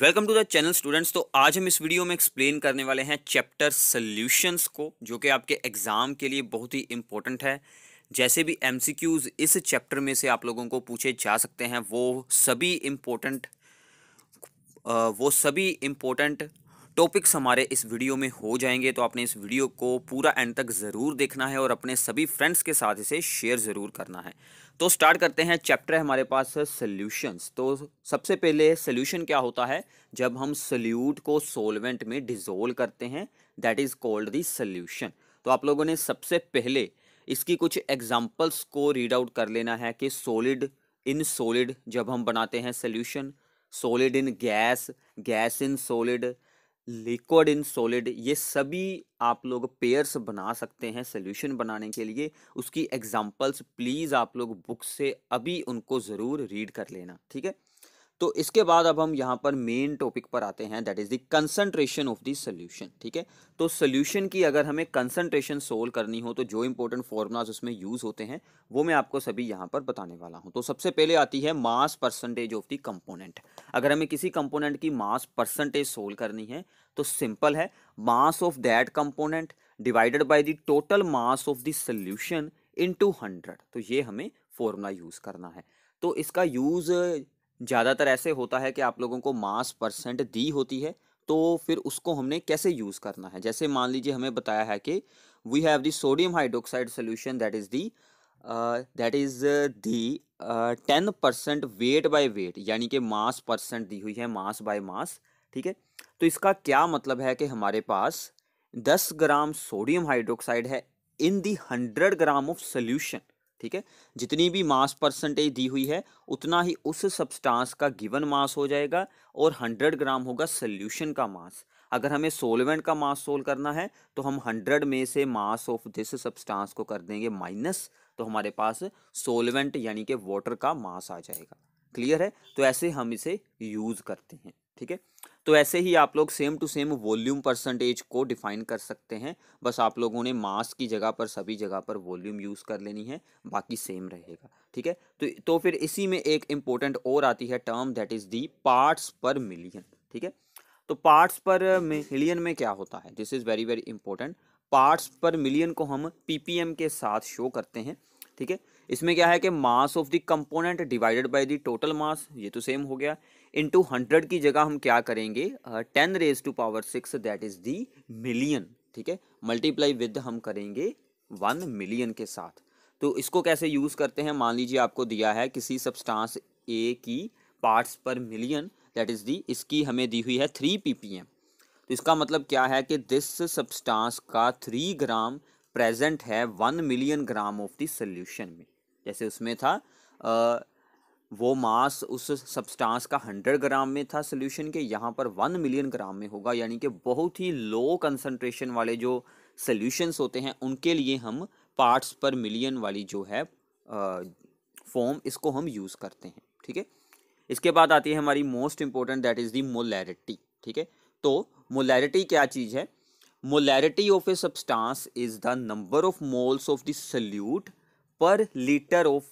welcome to the channel students तो आज हम इस वीडियो में एक्सप्लेन करने वाले हैं चैप्टर सॉल्यूशंस को जो कि आपके एग्ज़ाम के लिए बहुत ही इंपॉर्टेंट है जैसे भी एमसीक्यूज इस चैप्टर में से आप लोगों को पूछे जा सकते हैं वो सभी इम्पोर्टेंट वो सभी इम्पोर्टेंट टॉपिक्स हमारे इस वीडियो में हो जाएंगे तो आपने इस वीडियो को पूरा एंड तक ज़रूर देखना है और अपने सभी फ्रेंड्स के साथ इसे शेयर ज़रूर करना है तो स्टार्ट करते हैं चैप्टर है हमारे पास सल्यूशंस तो सबसे पहले सल्यूशन क्या होता है जब हम सल्यूट को सोलवेंट में डिजोल्व करते हैं that is called the solution तो आप लोगों ने सबसे पहले इसकी कुछ एग्जाम्पल्स को रीड आउट कर लेना है कि सोलिड इन सोलिड जब हम बनाते हैं solution solid in gas gas in solid liquid in solid ये सभी आप लोग पेयर्स बना सकते हैं सोल्यूशन बनाने के लिए उसकी एग्जाम्पल्स प्लीज़ आप लोग बुक से अभी उनको ज़रूर रीड कर लेना ठीक है तो इसके बाद अब हम यहाँ पर मेन टॉपिक पर आते हैं that is the concentration of the solution ठीक है तो सोल्यूशन की अगर हमें कंसंट्रेशन सोल्व करनी हो तो जो इंपॉर्टेंट फॉर्मूलाज उसमें यूज़ होते हैं वो मैं आपको सभी यहाँ पर बताने वाला हूँ तो सबसे पहले आती है mass percentage of the component अगर हमें किसी कंपोनेंट की मास परसेंटेज सोल्व करनी है तो सिंपल है mass of that component divided by the total mass of the solution in hundred तो ये हमें फॉर्मूला यूज़ करना है तो इसका यूज़ ज़्यादातर ऐसे होता है कि आप लोगों को मास परसेंट दी होती है तो फिर उसको हमने कैसे यूज़ करना है जैसे मान लीजिए हमें बताया है कि we have the sodium hydroxide solution that is the that is the ten percent weight by weight यानी कि मास परसेंट दी हुई है मास बाय मास ठीक है तो इसका क्या मतलब है कि हमारे पास दस ग्राम सोडियम हाइड्रोक्साइड है in the hundred gram of solution ठीक है जितनी भी मास परसेंटेज दी हुई है उतना ही उस सब्सटेंस का गिवन मास हो जाएगा और 100 ग्राम होगा सोल्यूशन का मास अगर हमें सोलवेंट का मास सोल्व करना है तो हम 100 में से मास ऑफ दिस सब्सटेंस को कर देंगे माइनस तो हमारे पास सोलवेंट यानी कि वाटर का मास आ जाएगा क्लियर है तो ऐसे हम इसे यूज़ करते हैं ठीक है तो ऐसे ही आप लोग same to same volume percentage को डिफाइन कर सकते हैं बस आप लोगों ने मास की जगह पर सभी जगह पर वॉल्यूम यूज़ कर लेनी है बाकी सेम रहेगा ठीक है तो तो फिर इसी में एक इम्पोर्टेंट और आती है term that is the parts per million ठीक है तो पार्ट्स पर मिलियन में क्या होता है this is very very important parts per million को हम पीपीएम के साथ शो करते हैं ठीक है इसमें क्या है कि mass of the component divided by the total mass ये तो सेम हो गया इंटू हंड्रेड की जगह हम क्या करेंगे ten raise to power six that is the million ठीक है मल्टीप्लाई विद हम करेंगे वन मिलियन के साथ तो इसको कैसे यूज़ करते हैं मान लीजिए आपको दिया है किसी सब्सटेंस ए की parts per million that is दी इसकी हमें दी हुई है थ्री पी पी एम तो इसका मतलब क्या है कि दिस सब्सटेंस का थ्री ग्राम प्रेजेंट है one million gram of the solution में जैसे उसमें था वो मास उस सब्सटेंस का हंड्रेड ग्राम में था सोल्यूशन के यहाँ पर वन मिलियन ग्राम में होगा यानी कि बहुत ही लो कंसनट्रेशन वाले जो सोल्यूशंस होते हैं उनके लिए हम पार्ट्स पर मिलियन वाली जो है फॉर्म इसको हम यूज़ करते हैं ठीक है इसके बाद आती है हमारी most important that is the molarity ठीक है तो मोलैरिटी क्या चीज़ है molarity of a substance is the number of moles of the solute per litre of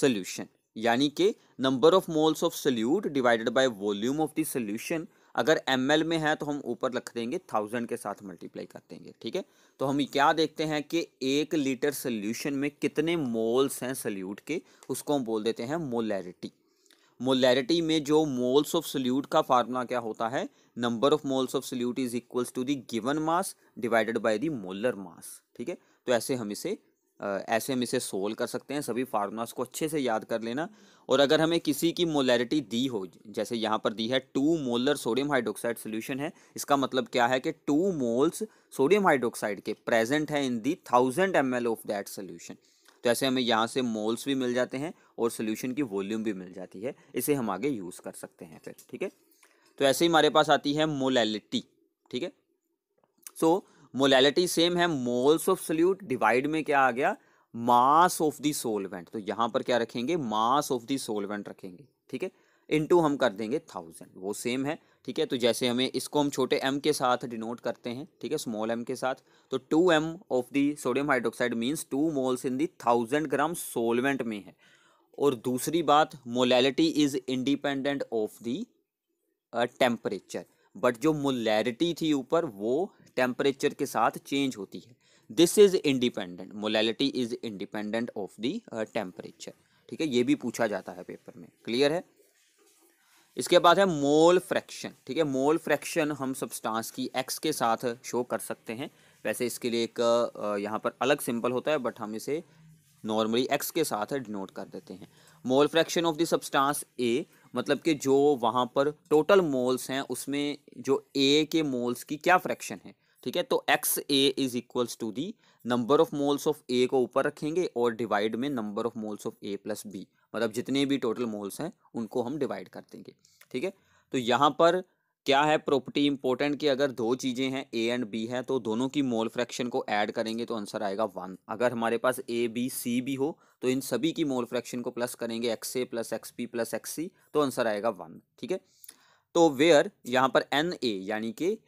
solution यानी कि number of moles of solute divided by volume of the solution अगर M में है तो हम ऊपर रख देंगे थाउजेंड के साथ मल्टीप्लाई कर देंगे ठीक है तो हम क्या देखते हैं कि एक लीटर सोल्यूशन में कितने मोल्स हैं सल्यूट के उसको हम बोल देते हैं मोलैरिटी मोलैरिटी में जो मोल्स ऑफ सल्यूट का फार्मूला क्या होता है number of moles of solute is equals to the given mass divided by the molar mass ठीक है तो ऐसे हम इसे ऐसे हम इसे सोल्व कर सकते हैं सभी फार्मूलाज को अच्छे से याद कर लेना और अगर हमें किसी की मोलैरिटी दी हो जैसे यहाँ पर दी है two molar sodium hydroxide solution है इसका मतलब क्या है कि टू मोल्स सोडियम हाइड्रोक्साइड के प्रेजेंट है in the thousand M of that solution तो ऐसे हमें यहाँ से मोल्स भी मिल जाते हैं और सोल्यूशन की वॉल्यूम भी मिल जाती है इसे हम आगे यूज़ कर सकते हैं फिर ठीक है तो ऐसे ही हमारे पास आती है मोलैलिटी ठीक है सो so, मोलैलिटी सेम है मोल्स ऑफ सोल्यूट डिवाइड में क्या आ गया मास ऑफ दी सोलवेंट तो यहां पर क्या रखेंगे मास ऑफ दी सोलवेंट रखेंगे ठीक है इनटू हम कर देंगे थाउजेंड वो सेम है ठीक है तो जैसे हमें इसको हम छोटे एम के साथ डिनोट करते हैं ठीक है स्मॉल एम के साथ तो two M of the sodium hydroxide means two moles in the thousand gram solvent में है और दूसरी बात molality is independent of the temperature but जो मोलैरिटी थी ऊपर वो टेम्परेचर के साथ चेंज होती है this is independent molality is independent of the temperature ठीक है ये भी पूछा जाता है पेपर में क्लियर है इसके बाद है मोल फ्रैक्शन ठीक है मोल फ्रैक्शन हम सब्सटेंस की एक्स के साथ शो कर सकते हैं वैसे इसके लिए एक uh, यहाँ पर अलग सिंपल होता है बट हम इसे नॉर्मली एक्स के साथ डिनोट कर देते हैं mole fraction of the substance A मतलब कि जो वहाँ पर टोटल मोल्स हैं उसमें जो ए के मोल्स की क्या फ्रैक्शन है ठीक है तो X A is equals to the number of moles of A को ऊपर रखेंगे और डिवाइड में number of moles of A plus B मतलब जितने भी टोटल मोल्स हैं उनको हम डिवाइड कर देंगे ठीक है तो यहाँ पर क्या है प्रॉपर्टी इंपॉर्टेंट कि अगर दो चीज़ें हैं ए एंड बी है तो दोनों की मोल फ्रैक्शन को ऐड करेंगे तो आंसर आएगा वन अगर हमारे पास ए बी सी भी हो तो इन सभी की मोल फ्रैक्शन को प्लस करेंगे X A plus X B plus X C तो आंसर आएगा वन ठीक है तो वेयर यहाँ पर एन ए यानी कि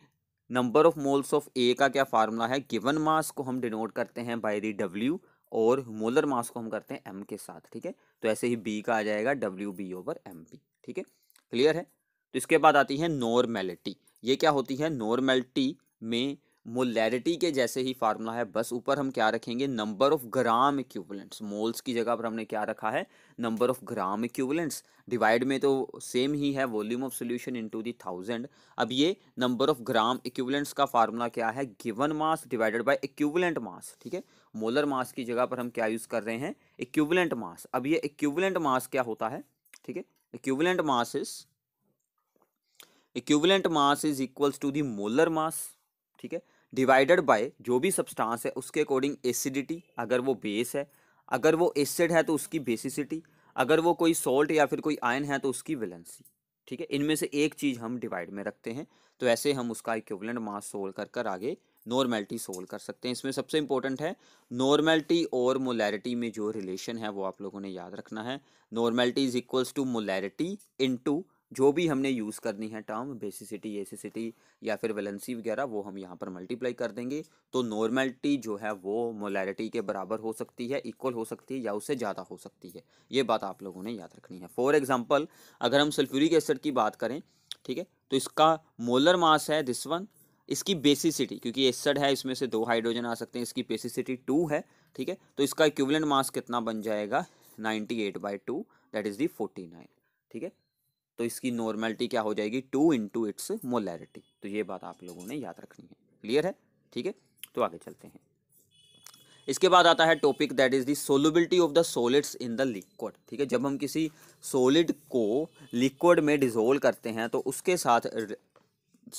number of moles of A का क्या फार्मूला है गिवन मास को हम डिनोट करते हैं बाय दी डब्ल्यू और मोलर मास को हम करते हैं एम के साथ ठीक है तो ऐसे ही बी का आ जाएगा W B over M B ठीक है क्लियर है तो इसके बाद आती है नॉर्मेलिटी ये क्या होती है नॉर्मेलिटी में मोलैरिटी के जैसे ही फार्मूला है बस ऊपर हम क्या रखेंगे number of gram equivalents moles की जगह पर हमने क्या रखा है number of gram equivalents divide में तो सेम ही है volume of solution into the thousand अब ये नंबर ऑफ ग्राम इक्विवेलेंट्स का फार्मूला क्या है given mass divided by equivalent mass ठीक है मोलर मास की जगह पर हम क्या यूज़ कर रहे हैं इक्वलेंट मास अब ये इक्वलेंट मास क्या होता है ठीक है equivalent mass is equivalent mass is equals to the molar mass ठीक है डिवाइडेड बाय जो भी सब्सटेंस है उसके अकॉर्डिंग एसिडिटी अगर वो बेस है अगर वो एसिड है तो उसकी बेसिसिटी अगर वो कोई सॉल्ट या फिर कोई आयन है तो उसकी वेलेंसी ठीक है इनमें से एक चीज़ हम डिवाइड में रखते हैं तो ऐसे हम उसका इक्विवेलेंट मास सोल्व कर कर आगे नॉर्मेलिटी सोल्व कर सकते हैं इसमें सबसे इंपॉर्टेंट है नॉर्मेलिटी और मोलैरिटी में जो रिलेशन है वो आप लोगों ने याद रखना है normality is equals to molarity into जो भी हमने यूज़ करनी है टर्म बेसिसिटी एसिसिटी या फिर वेलेंसी वगैरह वो हम यहाँ पर मल्टीप्लाई कर देंगे तो नॉर्मेलिटी जो है वो मोलैरिटी के बराबर हो सकती है इक्वल हो सकती है या उससे ज़्यादा हो सकती है ये बात आप लोगों ने याद रखनी है फॉर एग्जाम्पल अगर हम सल्फ्यूरिक एसिड की बात करें ठीक है तो इसका मोलर मास है दिस वन इसकी बेसिसिटी क्योंकि एसड है इसमें से दो हाइड्रोजन आ सकते हैं इसकी बेसिसिटी टू है ठीक है तो इसका इक्विवेलेंट मास कितना बन जाएगा ninety eight by two that is the forty nine ठीक है तो इसकी नॉर्मेलिटी क्या हो जाएगी टू इंटू इट्स मोलैरिटी तो ये बात आप लोगों ने याद रखनी है क्लियर है ठीक है तो आगे चलते हैं इसके बाद आता है topic that is the solubility of the solids in the liquid ठीक है जब हम किसी सॉलिड को लिक्विड में डिजोल्व करते हैं तो उसके साथ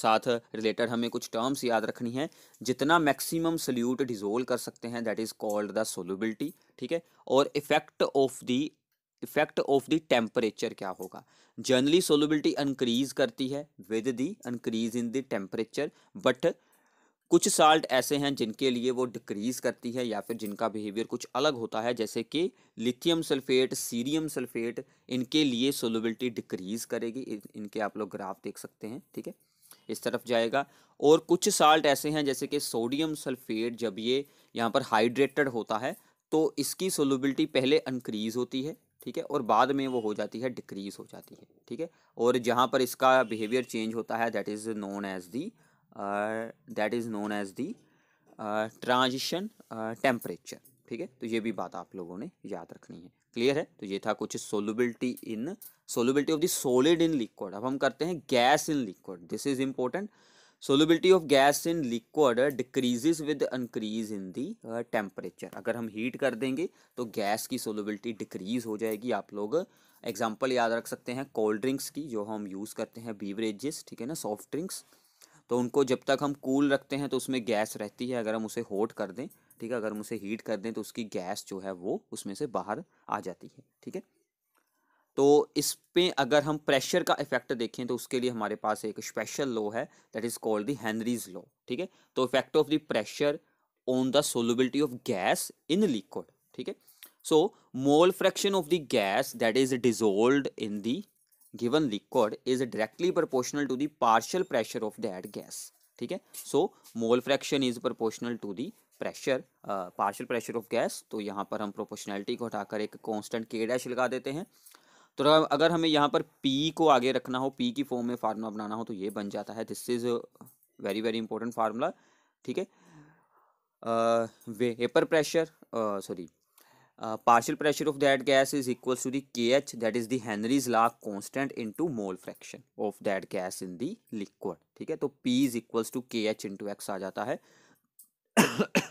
साथ रिलेटेड हमें कुछ टर्म्स याद रखनी है जितना मैक्सिमम सोल्यूट डिजोल्व कर सकते हैं that is called the solubility ठीक है और effect of the effect of the temperature क्या होगा जनरली सोलबिलिटी इंक्रीज करती है with the increase in the temperature but कुछ साल्ट ऐसे हैं जिनके लिए वो डिक्रीज करती है या फिर जिनका बिहेवियर कुछ अलग होता है जैसे कि लिथियम सल्फेट सीरियम सल्फेट इनके लिए सोलबिलिटी डिक्रीज करेगी इनके आप लोग ग्राफ देख सकते हैं ठीक है इस तरफ जाएगा और कुछ साल्ट ऐसे हैं जैसे कि सोडियम सल्फेट जब ये यहाँ पर हाइड्रेटेड होता है तो इसकी सोलबिलिटी पहले इंक्रीज होती है ठीक है और बाद में वो हो जाती है डिक्रीज हो जाती है ठीक है और जहाँ पर इसका बिहेवियर चेंज होता है that is known as the that is known as the transition temperature ठीक है तो ये भी बात आप लोगों ने याद रखनी है क्लियर है तो ये था कुछ solubility in solubility of the solid in liquid अब हम करते हैं gas in liquid this is important solubility of gas in liquid decreases with increase in the temperature अगर हम हीट कर देंगे तो गैस की सोलबिलिटी डिक्रीज हो जाएगी आप लोग एग्जाम्पल याद रख सकते हैं कोल्ड ड्रिंक्स की जो हम यूज़ करते हैं बीवरेजेस ठीक है ना सॉफ्ट ड्रिंक्स तो उनको जब तक हम कूल रखते हैं तो उसमें गैस रहती है अगर हम उसे होट कर दें ठीक है अगर हम उसे हीट कर दें तो उसकी गैस जो है वो उसमें से बाहर आ जाती है ठीक है तो इस पे अगर हम प्रेशर का इफेक्ट देखें तो उसके लिए हमारे पास एक स्पेशल लॉ है that is called the Henry's law ठीक है तो effect of the pressure on the solubility of gas in liquid ठीक है so mole fraction of the gas that is dissolve in the given liquid is directly proportional to the partial pressure of that gas ठीक है so mole fraction is proportional to the pressure partial pressure of gas तो यहाँ पर हम proportionality को हटाकर एक constant के डैश लगा देते हैं तो अगर हमें यहाँ पर पी को आगे रखना हो पी की फॉर्म में फार्मूला बनाना हो तो ये बन जाता है this is very very important formula ठीक है vapour pressure sorry partial pressure of that gas is equal to the K H that is the Henry's law constant into mole fraction of that gas in the liquid ठीक है तो P is equal to K H into X आ जाता है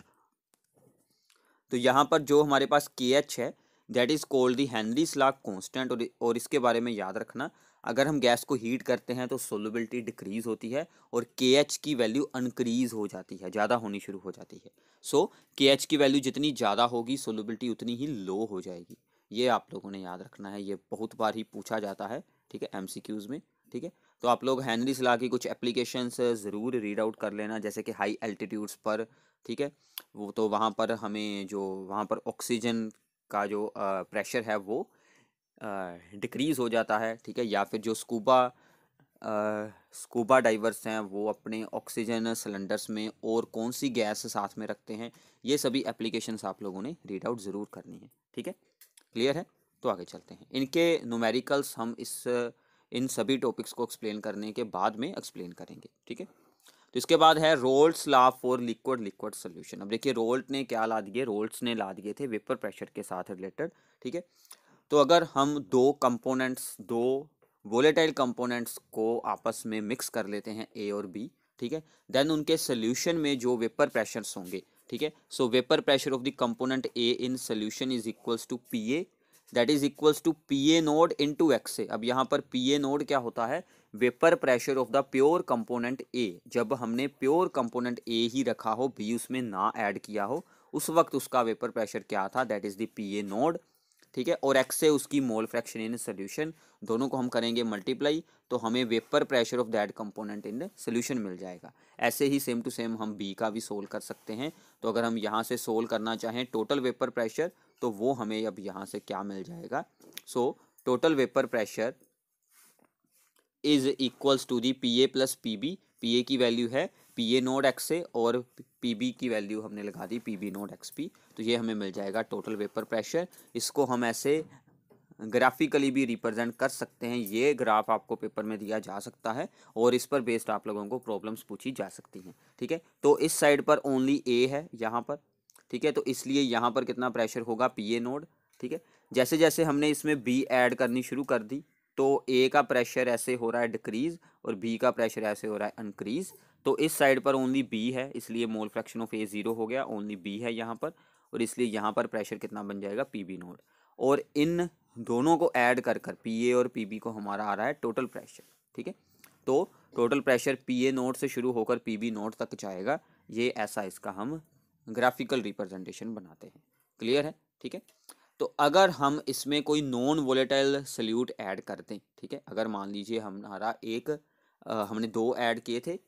तो यहाँ पर जो हमारे पास के एच है that is called the Henry law constant और और इसके बारे में याद रखना अगर हम गैस को हीट करते हैं तो सोलबिलिटी डिक्रीज़ होती है और के एच की वैल्यू अनक्रीज़ हो जाती है ज़्यादा होनी शुरू हो जाती है सो के एच की वैल्यू जितनी ज़्यादा होगी सोलबिलिटी उतनी ही लो हो जाएगी ये आप लोगों ने याद रखना है ये बहुत बार ही पूछा जाता है ठीक है एम में ठीक है तो आप लोग हैनरी सलाह की कुछ एप्लीकेशंस ज़रूर रीड आउट कर लेना जैसे कि हाई एल्टीट्यूड्स पर ठीक है वो तो वहाँ पर हमें जो वहाँ पर ऑक्सीजन का जो प्रेशर है वो डिक्रीज़ हो जाता है ठीक है या फिर जो स्कूबा स्कूबा डाइवर्स हैं वो अपने ऑक्सीजन सिलेंडर्स में और कौन सी गैस साथ में रखते हैं ये सभी एप्लीकेशंस आप लोगों ने रीड आउट ज़रूर करनी है ठीक है क्लियर है तो आगे चलते हैं इनके नोमेरिकल्स हम इस इन सभी टॉपिक्स को एक्सप्लेन करने के बाद में एक्सप्लेन करेंगे ठीक है तो इसके बाद है Raoult's law for liquid liquid solution अब देखिए रोल्ट ने क्या ला दिए रोल्स ने ला दिए थे वेपर प्रेशर के साथ रिलेटेड ठीक है तो अगर हम दो कंपोनेंट्स दो वोलेटाइल कंपोनेंट्स को आपस में मिक्स कर लेते हैं ए और बी ठीक है देन उनके सोल्यूशन में जो वेपर प्रेशर्स होंगे ठीक है so vapour pressure of the component A in solution is equals to P A that is equals to P A nought into X A अब यहाँ पर पी ए नोड क्या होता है vapour pressure of the pure component A जब हमने pure component ए ही रखा हो बी उसमें ना ऐड किया हो उस वक्त उसका वेपर प्रेशर क्या था that is the P A nought ठीक है और एक्स से उसकी मोल फ्रैक्शन इन सोल्यूशन दोनों को हम करेंगे मल्टीप्लाई तो हमें vapour pressure of that component in solution मिल जाएगा ऐसे ही सेम टू सेम हम बी का भी सोल्व कर सकते हैं तो अगर हम यहाँ से सोल्व करना चाहें टोटल वेपर प्रेशर तो वो हमें अब यहाँ से क्या मिल जाएगा so total vapour pressure is equals to the P A plus P B P A की वैल्यू है P A nought X A और पी बी की वैल्यू हमने लगा दी P B nought X P तो ये हमें मिल जाएगा टोटल वेपर प्रेशर इसको हम ऐसे ग्राफिकली भी रिप्रेजेंट कर सकते हैं ये ग्राफ आपको पेपर में दिया जा सकता है और इस पर बेस्ड आप लोगों को प्रॉब्लम्स पूछी जा सकती हैं ठीक है तो इस साइड पर ओनली ए है यहाँ पर ठीक है तो इसलिए यहाँ पर कितना प्रेशर होगा पी ए नोड ठीक है जैसे जैसे हमने इसमें बी ऐड करनी शुरू कर दी तो ए का प्रेशर ऐसे हो रहा है डिक्रीज और बी का प्रेशर ऐसे हो रहा है इनक्रीज तो इस साइड पर ओनली बी है इसलिए mole fraction of A zero हो गया ओनली बी है यहाँ पर और इसलिए यहाँ पर प्रेशर कितना बन जाएगा पी बी नोड और इन दोनों को ऐड कर कर पी ए और पी बी को हमारा आ रहा है टोटल प्रेशर ठीक है तो total pressure P A nought से शुरू होकर पी बी नोड तक जाएगा ये ऐसा इसका हम ग्राफिकल रिप्रेजेंटेशन बनाते हैं क्लियर है ठीक है तो अगर हम इसमें कोई नॉन वोलेटाइल सल्यूट ऐड करते हैं ठीक है अगर मान लीजिए हमारा एक आ, हमने दो ऐड किए थे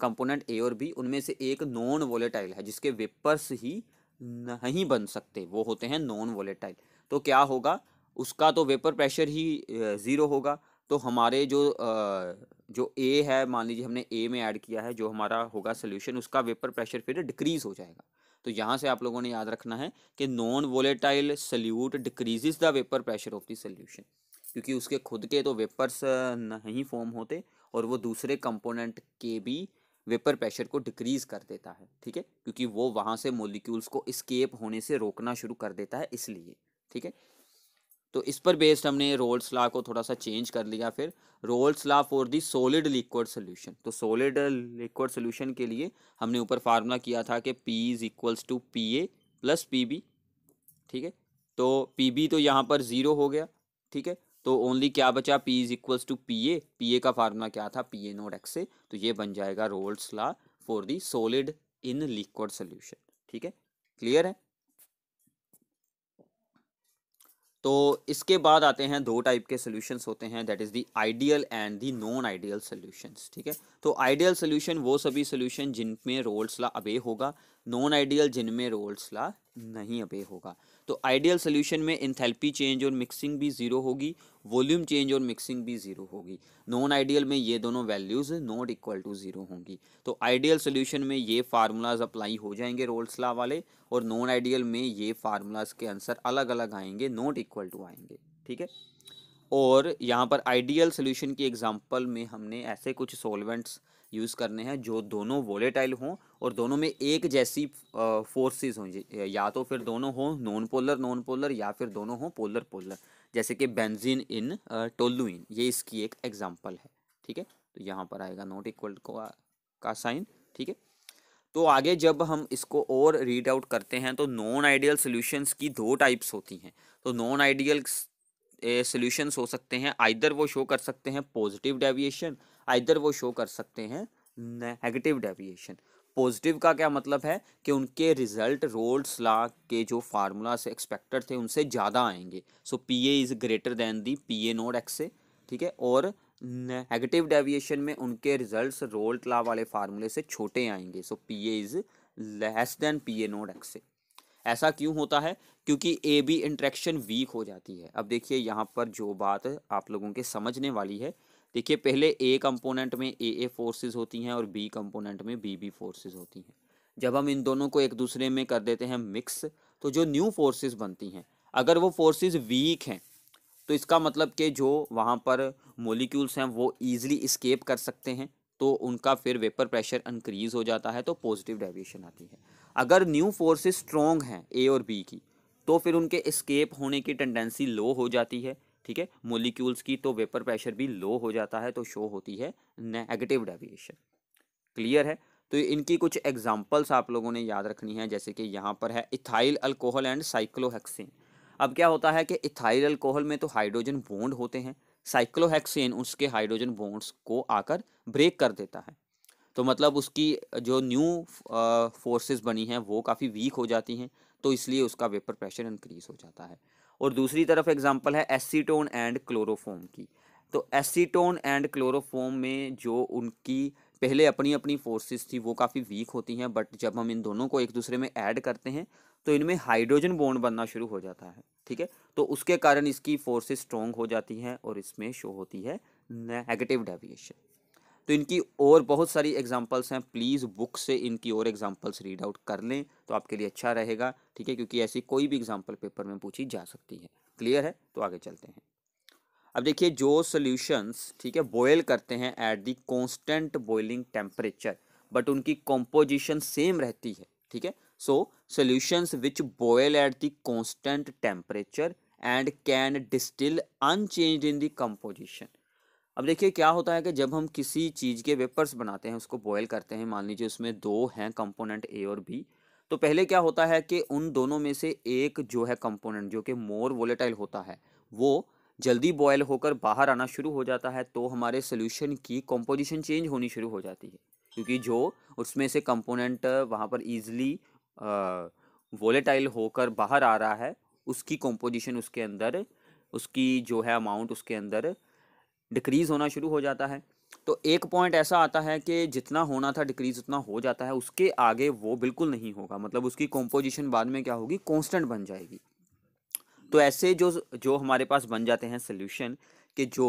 कंपोनेंट ए और बी उनमें से एक नॉन वोलेटाइल है जिसके वेपर्स ही नहीं बन सकते वो होते हैं नॉन वोलेटाइल तो क्या होगा उसका तो वेपर प्रेशर ही ज़ीरो होगा तो हमारे जो जो ए है मान लीजिए हमने ए में ऐड किया है जो हमारा होगा सोल्यूशन उसका वेपर प्रेशर फिर डिक्रीज़ हो जाएगा तो यहाँ से आप लोगों ने याद रखना है कि non volatile solute decreases the vapour pressure of the solution क्योंकि उसके खुद के तो वेपर्स नहीं फॉर्म होते और वो दूसरे कंपोनेंट के भी वेपर प्रेशर को डिक्रीज कर देता है ठीक है क्योंकि वो वहाँ से मोलिक्यूल्स को स्केप होने से रोकना शुरू कर देता है इसलिए ठीक है तो इस पर बेस्ड हमने रोल्स ला को थोड़ा सा चेंज कर लिया फिर Raoult's law for the solid liquid solution तो सॉलिड लिक्विड सोल्यूशन के लिए हमने ऊपर फार्मूला किया था कि P is equals to P A plus P B ठीक है तो पी बी तो यहाँ पर ज़ीरो हो गया ठीक है तो ओनली क्या बचा P is equals to P A P A का फार्मूला क्या था पी ए नोट एक्स से तो ये बन जाएगा Raoult's law for the solid in liquid solution ठीक है क्लियर है तो इसके बाद आते हैं दो टाइप के सोल्यूशंस होते हैं that is the ideal and the non ideal solutions ठीक है तो आइडियल सोल्यूशन वो सभी सोल्यूशन जिनमें रोल्स ला अबे होगा नॉन आइडियल जिनमें रोल्स ला नहीं अबे होगा तो आइडियल सोल्यूशन में इंथेल्पी चेंज और मिक्सिंग भी ज़ीरो होगी वॉल्यूम चेंज और मिक्सिंग भी ज़ीरो होगी नॉन आइडियल में ये दोनों values not equal to zero होंगी तो आइडियल सोल्यूशन में ये फार्मूलाज अप्लाई हो जाएंगे रोल्स ला वाले और नॉन आइडियल में ये फार्मूलाज के आंसर अलग अलग आएंगे नॉट इक्वल टू आएंगे ठीक है और यहाँ पर आइडियल सोल्यूशन की एग्जाम्पल में हमने ऐसे कुछ सोलवेंट्स यूज़ करने हैं जो दोनों वोलेटाइल हों और दोनों में एक जैसी फोर्सेस हों या तो फिर दोनों हों नॉन पोलर नॉन पोलर या फिर दोनों हों पोलर पोलर जैसे कि बेंजीन इन टोलुइन ये इसकी एक एग्जाम्पल है ठीक है तो यहाँ पर आएगा नॉट इक्वल का साइन ठीक है तो आगे जब हम इसको और रीड आउट करते हैं तो नॉन आइडियल सोल्यूशंस की दो टाइप्स होती हैं तो नॉन आइडियल सोल्यूशंस हो सकते हैं आइदर वो शो कर सकते हैं पॉजिटिव डेविएशन आइधर वो शो कर सकते हैं नेगेटिव डेविएशन पॉजिटिव का क्या मतलब है कि उनके रिजल्ट रोल्स ला के जो फार्मूला से एक्सपेक्टेड थे उनसे ज़्यादा आएंगे so P A is greater than the P A nought X से ठीक है और नेगेटिव डेविएशन में उनके रिजल्ट्स रोल्ट ला वाले फार्मूले से छोटे आएंगे so P A is less than P A nought X से ऐसा क्यों होता है क्योंकि ए बी इंट्रैक्शन वीक हो जाती है अब देखिए यहाँ पर जो बात आप लोगों के समझने वाली है देखिए पहले ए कंपोनेंट में ए ए फोर्सेज होती हैं और बी कंपोनेंट में बी बी फोर्सेज होती हैं जब हम इन दोनों को एक दूसरे में कर देते हैं मिक्स तो जो न्यू फोर्सेज बनती हैं अगर वो फोर्सेज वीक हैं तो इसका मतलब कि जो वहाँ पर मोलिक्यूल्स हैं वो ईजिली इस्केप कर सकते हैं तो उनका फिर वेपर प्रेशर इंक्रीज़ हो जाता है तो पॉजिटिव डेविएशन आती है अगर न्यू फोर्सेज स्ट्रॉन्ग हैं ए और बी की तो फिर उनके इस्केप होने की टेंडेंसी लो हो जाती है ठीक है मोलिक्यूल्स की तो वेपर प्रेशर भी लो हो जाता है तो शो होती है नेगेटिव डेविएशन क्लियर है तो इनकी कुछ एग्जांपल्स आप लोगों ने याद रखनी है जैसे कि यहाँ पर है इथाइल अल्कोहल एंड साइक्लोहेक्सेन अब क्या होता है कि इथाइल अल्कोहल में तो हाइड्रोजन बोंड होते हैं साइक्लोहेक्सेन उसके हाइड्रोजन बोंड्स को आकर ब्रेक कर देता है तो मतलब उसकी जो न्यू फोर्सेस बनी हैं वो काफ़ी वीक हो जाती हैं तो इसलिए उसका वेपर प्रेशर इंक्रीज हो जाता है और दूसरी तरफ एग्जाम्पल है एसीटोन एंड क्लोरोफॉम की तो एसीटोन एंड क्लोरोफॉम में जो उनकी पहले अपनी अपनी फोर्सेस थी वो काफ़ी वीक होती हैं बट जब हम इन दोनों को एक दूसरे में ऐड करते हैं तो इनमें हाइड्रोजन बोन बनना शुरू हो जाता है ठीक है तो उसके कारण इसकी फोर्सेस स्ट्रॉन्ग हो जाती हैं और इसमें शो होती है नेगेटिव डेविएशन तो इनकी और बहुत सारी एग्जाम्पल्स हैं प्लीज़ बुक से इनकी और एग्जाम्पल्स रीड आउट कर लें तो आपके लिए अच्छा रहेगा ठीक है क्योंकि ऐसी कोई भी एग्जाम्पल पेपर में पूछी जा सकती है क्लियर है तो आगे चलते हैं अब देखिए जो सोल्यूशंस ठीक है बॉयल करते हैं at the constant boiling temperature but उनकी कॉम्पोजिशन सेम रहती है ठीक है so solutions which boil at the constant temperature and can distil unchanged in the composition अब देखिए क्या होता है कि जब हम किसी चीज़ के वेपर्स बनाते हैं उसको बॉयल करते हैं मान लीजिए उसमें दो हैं कंपोनेंट ए और बी तो पहले क्या होता है कि उन दोनों में से एक जो है कंपोनेंट जो कि मोर वोलेटाइल होता है वो जल्दी बॉयल होकर बाहर आना शुरू हो जाता है तो हमारे सोल्यूशन की कंपोजिशन चेंज होनी शुरू हो जाती है क्योंकि जो उसमें से कंपोनेंट वहाँ पर ईजिली वोलेटाइल होकर बाहर आ रहा है उसकी कंपोजिशन उसके अंदर उसकी जो है अमाउंट उसके अंदर डिक्रीज़ होना शुरू हो जाता है तो एक पॉइंट ऐसा आता है कि जितना होना था डिक्रीज़ उतना हो जाता है उसके आगे वो बिल्कुल नहीं होगा मतलब उसकी कॉम्पोजिशन बाद में क्या होगी कॉन्स्टेंट बन जाएगी तो ऐसे जो जो हमारे पास बन जाते हैं सोल्यूशन कि जो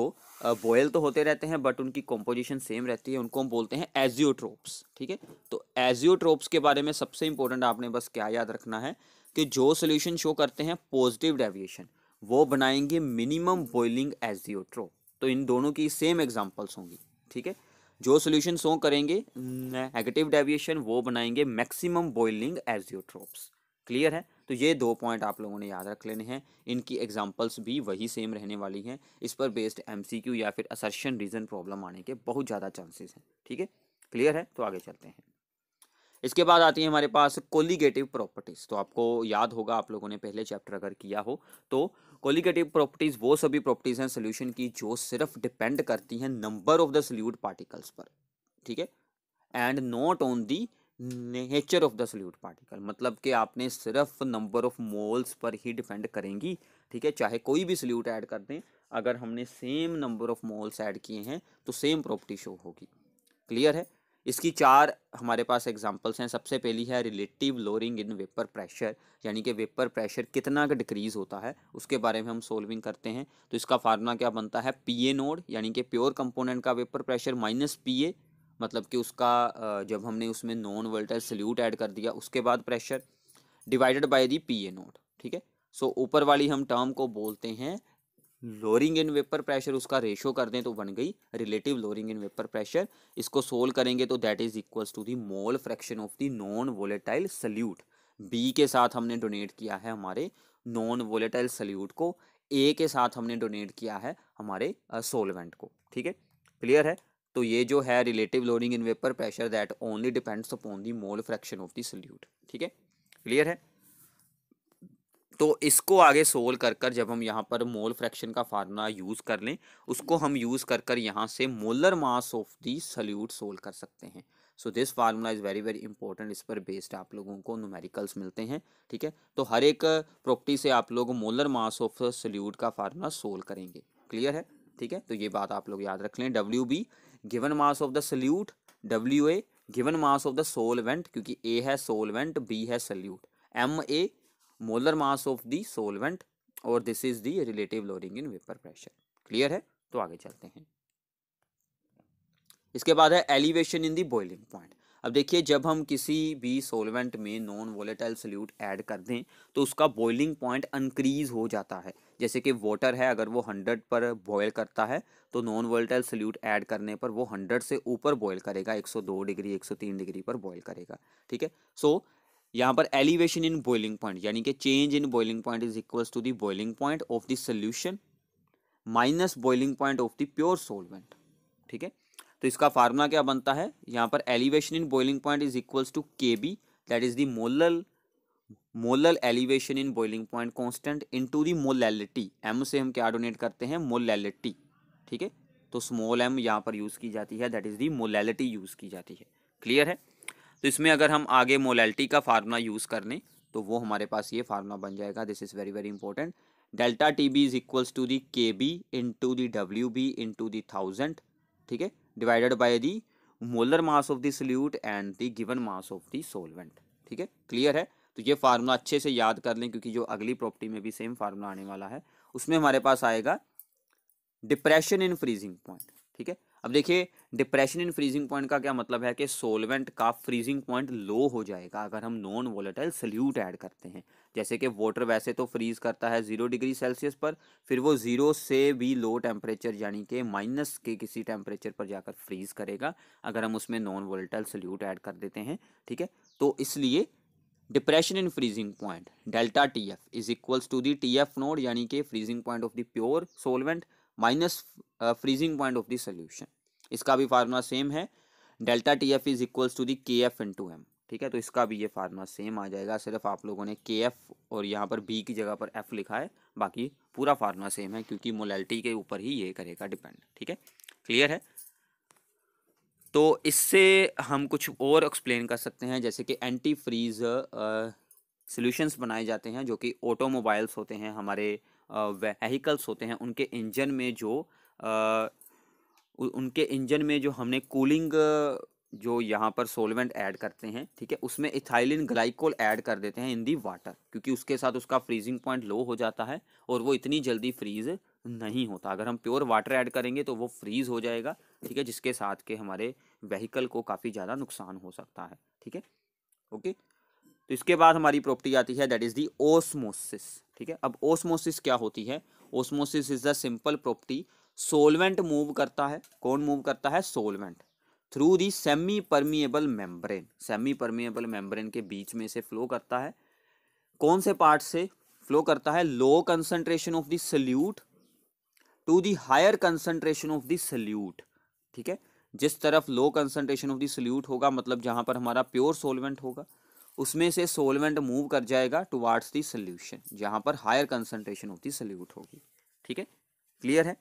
बॉयल तो होते रहते हैं बट उनकी कॉम्पोजिशन सेम रहती है उनको हम बोलते हैं एजियोट्रोप्स ठीक है तो एजियोट्रोप्स के बारे में सबसे इंपॉर्टेंट आपने बस क्या याद रखना है कि जो सोल्यूशन शो करते हैं पॉजिटिव डेविएशन वो बनाएंगे मिनिमम बॉइलिंग एजियोट्रोप तो इन दोनों की सेम एग्जाम्पल्स होंगी ठीक है जो सोल्यूशन सो करेंगे नेगेटिव डेविएशन वो बनाएंगे मैक्सिमम बॉइलिंग एजियोट्रोप्स क्लियर है तो ये दो पॉइंट आप लोगों ने याद रख लेने हैं इनकी एग्जाम्पल्स भी वही सेम रहने वाली हैं इस पर बेस्ड एमसीक्यू या फिर असर्शन रीजन प्रॉब्लम आने के बहुत ज़्यादा चांसेस हैं ठीक है क्लियर है तो आगे चलते हैं इसके बाद आती है हमारे पास कोलिगेटिव प्रॉपर्टीज़ तो आपको याद होगा आप लोगों ने पहले चैप्टर अगर किया हो तो कोलिगेटिव प्रॉपर्टीज़ वो सभी प्रॉपर्टीज़ हैं सोल्यूशन की जो सिर्फ डिपेंड करती हैं number of the solute particles पर ठीक है and not on the nature of the solute particle मतलब कि आपने सिर्फ number of moles per he depend करेंगी ठीक है चाहे कोई भी सोल्यूट ऐड कर दें अगर हमने same number of moles add किए हैं तो सेम प्रॉपर्टी शो होगी क्लियर है इसकी चार हमारे पास एग्जांपल्स हैं सबसे पहली है relative lowering in vapour pressure यानी कि वेपर प्रेशर कितना का डिक्रीज़ होता है उसके बारे में हम सोल्विंग करते हैं तो इसका फार्मूला क्या बनता है पी ए नोड यानी कि प्योर कंपोनेंट का vapour pressure minus P A मतलब कि उसका जब हमने उसमें नॉन वोल्टेज सल्यूट ऐड कर दिया उसके बाद pressure divided by the P A nought ठीक है सो ऊपर वाली हम टर्म को बोलते हैं लोअरिंग इन वेपर प्रेशर उसका रेशो कर दें तो बन गई relative lowering in vapour pressure इसको सोल्व करेंगे तो that is equal to the mole fraction of the non volatile solute B के साथ हमने डोनेट किया है हमारे नॉन वोलेटाइल सल्यूट को ए के साथ हमने डोनेट किया है हमारे सोलवेंट को ठीक है क्लियर है तो ये जो है relative lowering in vapour pressure that only depends upon the mole fraction of the solute ठीक है क्लियर है तो इसको आगे सोल्व कर कर जब हम यहाँ पर मोल फ्रैक्शन का फार्मूला यूज़ कर लें उसको हम यूज़ कर कर यहाँ से molar mass of the solute solve कर सकते हैं so this formula is very very important इस पर बेस्ड आप लोगों को नोमेरिकल्स मिलते हैं ठीक है तो हर एक प्रॉपर्टी से आप लोग मोलर मास ऑफ सल्यूट का फार्मूला सोल्व करेंगे क्लियर है ठीक है तो ये बात आप लोग याद रख लें W B given mass of the solute W A given mass of the solvent क्योंकि ए है सोलवेंट बी है solute M A molar mass of the solvent और this is the relative lowering in vapour pressure clear है तो आगे चलते हैं इसके बाद है elevation in the boiling point अब देखिए जब हम किसी भी सोलवेंट में नॉन वोलेटाइल सोल्यूट ऐड कर दें तो उसका बॉइलिंग पॉइंट इंक्रीज हो जाता है जैसे कि वाटर है अगर वो हंड्रेड पर बॉयल करता है तो नॉन वोलेटाइल सोल्यूट ऐड करने पर वो हंड्रेड से ऊपर बॉयल करेगा 102 डिग्री 103 डिग्री पर बॉयल करेगा ठीक है सो यहाँ पर एलिवेशन इन बॉइलिंग पॉइंट यानी कि change in boiling point is equal to the boiling point of the solution minus boiling point of the pure solvent ठीक है तो इसका फार्मूला क्या बनता है यहाँ पर elevation in boiling point is equal to K B that is the molal molal elevation in boiling point constant in the molality M से हम क्या डोनेट करते हैं मोलैलिटी ठीक है तो स्मॉल एम यहाँ पर यूज़ की जाती है that is the molality use की जाती है क्लियर है तो इसमें अगर हम आगे मोलैलिटी का फार्मूला यूज़ कर लें तो वो हमारे पास ये फार्मूला बन जाएगा this is very very important delta T B is equals to the K B into the W B into the thousand ठीक है divided by the molar mass of the solute and the given mass of the solvent ठीक है clear है तो ये formula अच्छे से याद कर लें क्योंकि जो अगली प्रॉपर्टी में भी सेम फार्मूला आने वाला है उसमें हमारे पास आएगा डिप्रेशन इन फ्रीजिंग पॉइंट ठीक है अब देखिए डिप्रेशन इन फ्रीजिंग पॉइंट का क्या मतलब है कि सोलवेंट का फ्रीजिंग पॉइंट लो हो जाएगा अगर हम नॉन वोलेटाइल सल्यूट ऐड करते हैं जैसे कि वाटर वैसे तो फ्रीज करता है ज़ीरो डिग्री सेल्सियस पर फिर वो ज़ीरो से भी लो टेम्परेचर यानी कि माइनस के किसी टेम्परेचर पर जाकर फ्रीज़ करेगा अगर हम उसमें नॉन वोलेटाइल सल्यूट ऐड कर देते हैं ठीक है तो इसलिए depression in freezing point delta T F is equals to the T F naught यानी कि freezing point of the pure solvent minus freezing point of the solution इसका भी फार्मूला सेम है delta T F is equals to the K F to M ठीक है तो इसका भी ये फार्मूला सेम आ जाएगा सिर्फ आप लोगों ने के एफ और यहाँ पर बी की जगह पर एफ लिखा है बाकी पूरा फार्मूला सेम है क्योंकि मोलैलिटी के ऊपर ही ये करेगा डिपेंड ठीक है क्लियर है तो इससे हम कुछ और एक्सप्लेन कर सकते हैं जैसे कि एंटी फ्रीज सोल्यूशंस बनाए जाते हैं जो कि ऑटोमोबाइल्स होते हैं हमारे वहीकल्स होते हैं उनके इंजन में जो आ, उनके इंजन में जो हमने कूलिंग जो यहाँ पर सोलवेंट ऐड करते हैं ठीक है उसमें इथाइलिन ग्लाइकोल ऐड कर देते हैं इन दी वाटर क्योंकि उसके साथ उसका फ्रीजिंग पॉइंट लो हो जाता है और वो इतनी जल्दी फ्रीज नहीं होता अगर हम प्योर वाटर ऐड करेंगे तो वो फ्रीज हो जाएगा ठीक है जिसके साथ के हमारे व्हीकल को काफ़ी ज़्यादा नुकसान हो सकता है ठीक है ओके तो इसके बाद हमारी प्रॉपर्टी आती है दैट इज़ दी ओसमोसिस ठीक है अब ओस्मोसिस क्या होती है osmosis is the simple property solvent move करता है कौन मूव करता है solvent through the semi permeable membrane semi permeable membrane के बीच में से फ्लो करता है कौन से पार्ट से फ्लो करता है low concentration of the solute to the higher concentration of the solute ठीक है जिस तरफ low concentration of the solute होगा मतलब जहां पर हमारा प्योर सोलवेंट होगा उसमें से सोलवेंट मूव कर जाएगा टुवार्ड्स दी सोल्यूशन जहाँ पर हायर कंसनट्रेशन होती सल्यूट होगी ठीक है क्लियर है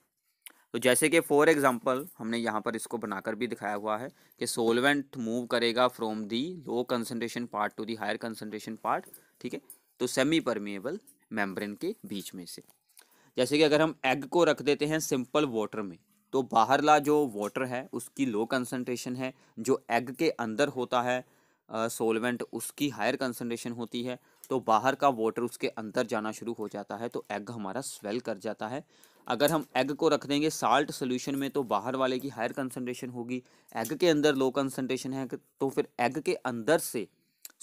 तो जैसे कि फॉर एग्जांपल हमने यहाँ पर इसको बनाकर भी दिखाया हुआ है कि सोलवेंट मूव करेगा from the low concentration part to the higher concentration part ठीक है तो सेमी परमिएबल मेम्ब्रेन के बीच में से जैसे कि अगर हम एग को रख देते हैं सिंपल वाटर में तो बाहरला जो वाटर है उसकी लो कंसनट्रेशन है जो एग के अंदर होता है सोलवेंट उसकी हायर कंसनट्रेशन होती है तो बाहर का वाटर उसके अंदर जाना शुरू हो जाता है तो एग हमारा स्वेल कर जाता है अगर हम एग को रख देंगे साल्ट सोल्यूशन में तो बाहर वाले की हायर कंसनट्रेशन होगी एग के अंदर लो कंसनट्रेशन है तो फिर एग के अंदर से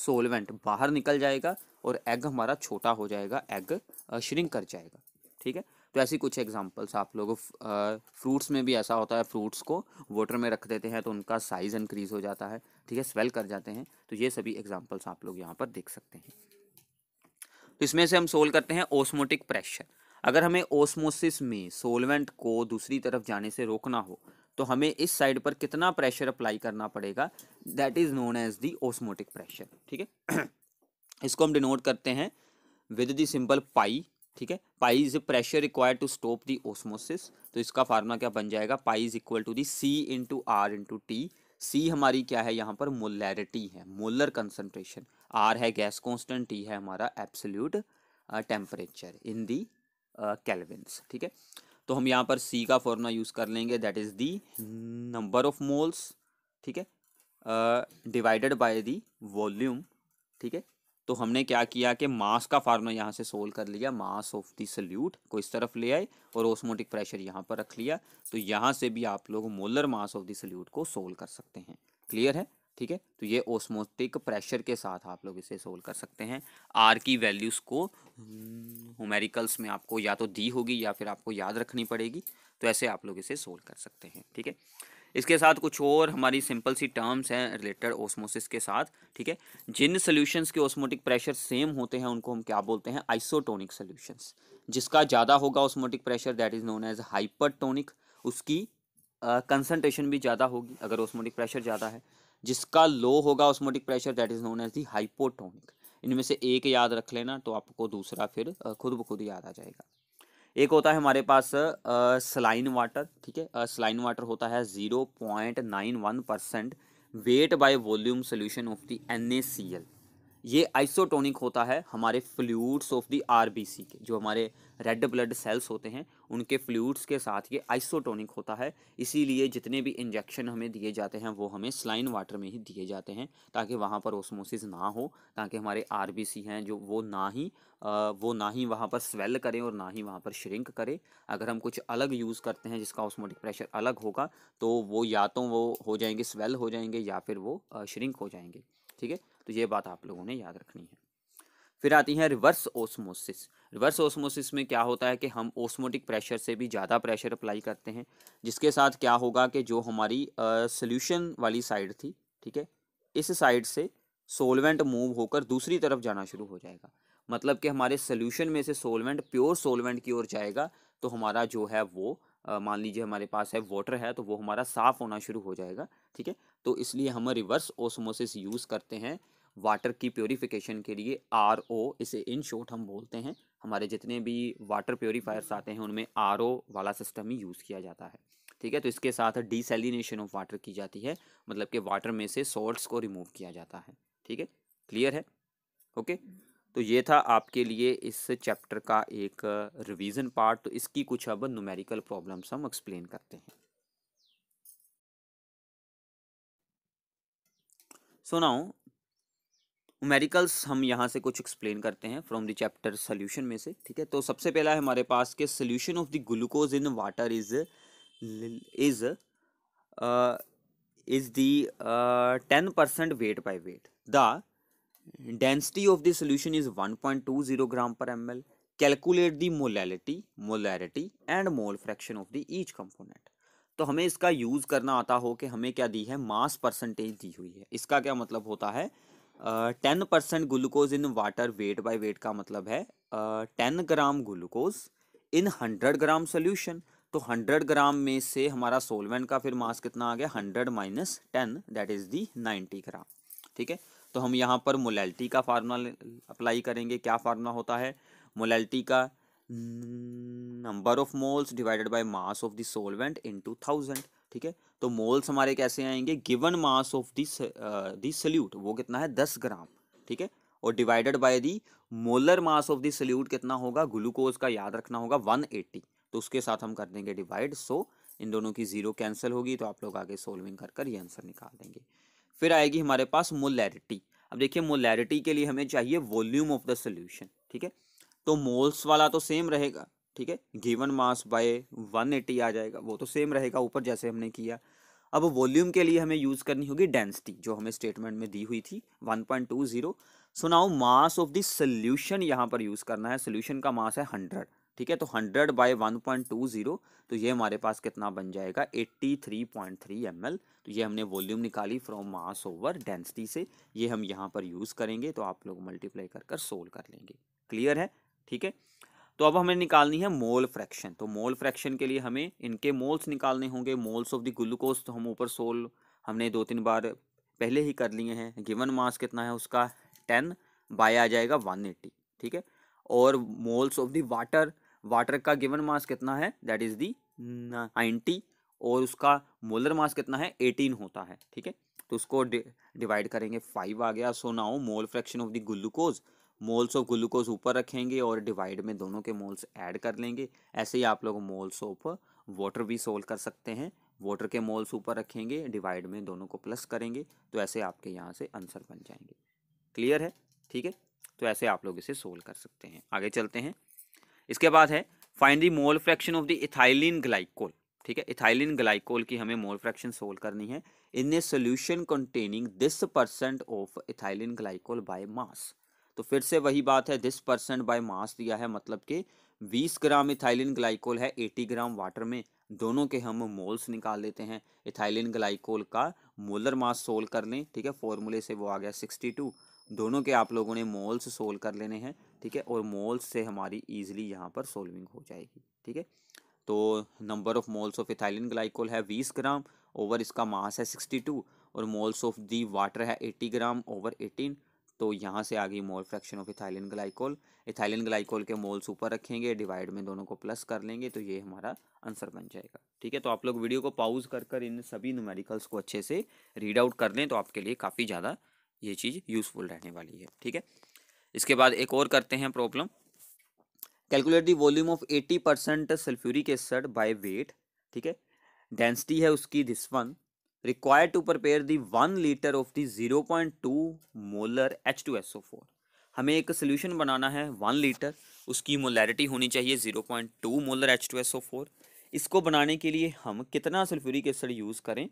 सोलवेंट बाहर निकल जाएगा और एग हमारा छोटा हो जाएगा एग श्रिंक कर जाएगा ठीक है तो कुछ एग्जांपल्स आप लोगों फ्रूट्स में भी ऐसा होता है फ्रूट्स को वाटर में रख देते हैं तो उनका साइज़ इंक्रीज़ हो जाता है ठीक है स्वेल कर जाते हैं तो ये सभी एग्जाम्पल्स आप लोग यहाँ पर देख सकते हैं इसमें से हम सोल्व करते हैं ओस्मोटिक प्रेशर अगर हमें ओस्मोसिस में सोलवेंट को दूसरी तरफ जाने से रोकना हो तो हमें इस साइड पर कितना प्रेशर अप्लाई करना पड़ेगा that is known as the osmotic pressure ठीक है इसको हम डिनोट करते हैं विद दी सिंबल पाई ठीक है pi is pressure required to stop the osmosis तो इसका फार्मूला क्या बन जाएगा pi is equal to the C into R into T C हमारी क्या है यहाँ पर मोलैरिटी है मोलर कंसनट्रेशन आर है गैस कॉन्स्टेंट टी है हमारा absolute temperature in the kelvins ठीक है तो हम यहाँ पर सी का फॉर्मूला यूज़ कर लेंगे that is the number of moles ठीक है डिवाइडेड बाय दी वॉल्यूम ठीक है तो हमने क्या किया कि मास का फार्मूला यहाँ से सोल्व कर लिया मास ऑफ द सल्यूट को इस तरफ ले आए और ओस्मोटिक प्रेशर यहाँ पर रख लिया तो यहाँ से भी आप लोग molar mass of the solute को सोल्व कर सकते हैं क्लियर है ठीक है तो ये ओस्मोटिक प्रेशर के साथ आप लोग इसे सोल्व कर सकते हैं आर की वैल्यूज़ को होमेरिकल्स में आपको या तो दी होगी या फिर आपको याद रखनी पड़ेगी तो ऐसे आप लोग इसे सोल्व कर सकते हैं ठीक है इसके साथ कुछ और हमारी सिंपल सी टर्म्स हैं रिलेटेड ओस्मोसिस के साथ ठीक है जिन सोल्यूशंस के ओस्मोटिक प्रेशर सेम होते हैं उनको हम क्या बोलते हैं आइसोटोनिक सोल्यूशंस जिसका ज़्यादा होगा osmotic pressure that is known as hypertonic उसकी कंसनट्रेशन uh, भी ज़्यादा होगी अगर ओस्मोटिक प्रेशर ज़्यादा है जिसका लो होगा osmotic pressure that is known as the hypotonic इनमें से एक याद रख लेना तो आपको दूसरा फिर खुद ब खुद याद आ जाएगा एक होता है हमारे पास स्लाइन वाटर ठीक है स्लाइन वाटर होता है zero point nine one percent weight by volume solution of the N A C L ये आइसोटोनिक होता है हमारे फ्लूड्स ऑफ दी आरबीसी के जो हमारे रेड ब्लड सेल्स होते हैं उनके फ्लूड्स के साथ ये आइसोटोनिक होता है इसीलिए जितने भी इंजेक्शन हमें दिए जाते हैं वो हमें स्लाइन वाटर में ही दिए जाते हैं ताकि वहाँ पर ओसमोसिस ना हो ताकि हमारे आरबीसी हैं जो वो ना ही आ, वो ना ही वहाँ पर स्वेल करें और ना ही वहाँ पर श्रिंक करें अगर हम कुछ अलग यूज़ करते हैं जिसका ऑस्मोटिक प्रेशर अलग होगा तो वो या तो वो हो जाएंगे स्वेल हो जाएंगे या फिर वो श्रिंक हो जाएंगे ठीक है तो ये बात आप लोगों ने याद रखनी है फिर आती है रिवर्स ओसमोसिस रिवर्स ओसमोसिस में क्या होता है कि हम ओस्मोटिक प्रेशर से भी ज़्यादा प्रेशर अप्लाई करते हैं जिसके साथ क्या होगा कि जो हमारी सोल्यूशन वाली साइड थी ठीक है इस साइड से सोलवेंट मूव होकर दूसरी तरफ जाना शुरू हो जाएगा मतलब कि हमारे सोल्यूशन में से सोलवेंट प्योर सोलवेंट की ओर जाएगा तो हमारा जो है वो मान लीजिए हमारे पास है वाटर है तो वो हमारा साफ़ होना शुरू हो जाएगा ठीक है तो इसलिए हम रिवर्स ओसमोसिस यूज़ करते हैं वाटर की प्योरीफिकेशन के लिए आर ओ इसे इन शॉर्ट हम बोलते हैं हमारे जितने भी वाटर प्योरीफायर्स आते हैं उनमें आर ओ वाला सिस्टम ही यूज़ किया जाता है ठीक है तो इसके साथ डिसेलिनेशन ऑफ वाटर की जाती है मतलब कि वाटर में से सॉल्ट्स को रिमूव किया जाता है ठीक है क्लियर है ओके तो ये था आपके लिए इस चैप्टर का एक रिवीजन पार्ट तो इसकी कुछ अब न्यूमेरिकल प्रॉब्लम्स हम एक्सप्लेन करते हैं सो नाउ न्यूमेरिकल्स हम यहाँ से कुछ एक्सप्लेन करते हैं फ्रॉम द चैप्टर सोल्यूशन में से ठीक है तो सबसे पहला है हमारे पास के solution of the glucose in water is is is the ten percent weight by weight the density of the solution is one point two zero gram per M L calculate the molality molarity and mole fraction of the each component तो हमें इसका use करना आता हो कि हमें क्या दी है मास परसेंटेज दी हुई है इसका क्या मतलब होता है ten percent glucose in water weight by weight का मतलब है ten gram glucose in hundred gram solution तो हंड्रेड ग्राम में से हमारा सोलवेंट का फिर मास कितना आ गया hundred minus ten that is the ninety gram ठीक है तो हम यहाँ पर मोलैलिटी का फार्मूला अप्लाई करेंगे क्या फार्मूला होता है मोलैलिटी का number of moles divided by mass of the solvent to thousand ठीक है तो मोल्स हमारे कैसे आएंगे given mass of this this solute वो कितना है दस ग्राम ठीक है और divided by the molar mass of the solute कितना होगा ग्लूकोज का याद रखना होगा वन एट्टी तो उसके साथ हम कर देंगे डिवाइड सो इन दोनों की जीरो कैंसिल होगी तो आप लोग आगे सोल्विंग कर कर ये आंसर निकाल देंगे फिर आएगी हमारे पास मोलैरिटी अब देखिए मोलैरिटी के लिए हमें चाहिए वॉल्यूम ऑफ द सोल्यूशन ठीक है तो मोल्स वाला तो सेम रहेगा ठीक है गिवन मास बाय 180 आ जाएगा वो तो सेम रहेगा ऊपर जैसे हमने किया अब वॉल्यूम के लिए हमें यूज़ करनी होगी डेंसिटी जो हमें स्टेटमेंट में दी हुई थी 1.20 so now mass of the solution यहाँ पर यूज़ करना है सोल्यूशन का मास है 100 ठीक है तो 100 बाय 1.20 तो ये हमारे पास कितना बन जाएगा 83.3 ml तो ये हमने वॉल्यूम निकाली फ्रॉम मास ओवर डेंसिटी से ये हम यहाँ पर यूज़ करेंगे तो आप लोग मल्टीप्लाई कर कर सोल्व कर लेंगे क्लियर है ठीक है तो अब हमें निकालनी है मोल फ्रैक्शन तो मोल फ्रैक्शन के लिए हमें इनके मोल्स निकालने होंगे मोल्स ऑफ द ग्लूकोज तो हम ऊपर सोल हमने दो तीन बार पहले ही कर लिए हैं गिवन मास कितना है उसका टेन बाय आ जाएगा वन एट्टी ठीक है और moles of the water water का गिवन मास कितना है दैट इज़ दी नाइन्टी और उसका मोलर मास कितना है एटीन होता है ठीक है तो उसको डिवाइड करेंगे फाइव आ गया so now mole fraction of the glucose moles of glucose ऊपर रखेंगे और डिवाइड में दोनों के मोल्स ऐड कर लेंगे ऐसे ही आप लोग मोल्स ऑफ वाटर भी सोल्व कर सकते हैं वाटर के मोल्स ऊपर रखेंगे डिवाइड में दोनों को प्लस करेंगे तो ऐसे आपके यहाँ से आंसर बन जाएंगे क्लियर है ठीक है तो ऐसे आप लोग इसे सोल्व कर सकते हैं आगे चलते हैं इसके बाद है find the mole fraction of the ethylene glycol ठीक है इथाइलिन ग्लाइकोल की हमें मोल फ्रैक्शन सोल्व करनी है in a solution containing this percent of ethylene glycol by mass तो फिर से वही बात है दिस परसेंट बाय मास दिया है मतलब कि 20 ग्राम इथाइलिन ग्लाइकोल है 80 ग्राम वाटर में दोनों के हम मोल्स निकाल लेते हैं इथाइलिन ग्लाइकोल का मोलर मास सोल्व कर लें ठीक है फॉर्मूले से वो आ गया 62 दोनों के आप लोगों ने मोल्स सोल्व कर लेने हैं ठीक है और मोल्स से हमारी ईजिली यहाँ पर सोल्विंग हो जाएगी ठीक है तो number of moles of ethylene glycol है बीस ग्राम ओवर इसका मास है सिक्सटी टू और मोल्स ऑफ दी वाटर है एट्टी ग्राम ओवर एटीन तो यहाँ से आ गई mole fraction of ethylene glycol ethylene glycol के मोल्स ऊपर रखेंगे डिवाइड में दोनों को प्लस कर लेंगे तो ये हमारा आंसर बन जाएगा ठीक है तो आप लोग वीडियो को पाउज कर कर इन सभी न्यूमेरिकल्स को अच्छे से रीड आउट कर लें तो आपके लिए काफ़ी ज़्यादा ये चीज़ यूज़फुल रहने वाली है ठीक है इसके बाद एक और करते हैं problem calculate the volume of eighty percent sulphuric acid by weight ठीक है डेंसिटी है उसकी this one required to prepare the 1 liter of the 0.2 molar H2SO4 हमें एक सोल्यूशन बनाना है वन लीटर उसकी मोलैरिटी होनी चाहिए zero point two molar H two S O four इसको बनाने के लिए हम कितना सल्फ्यूरिक एसिड यूज़ करें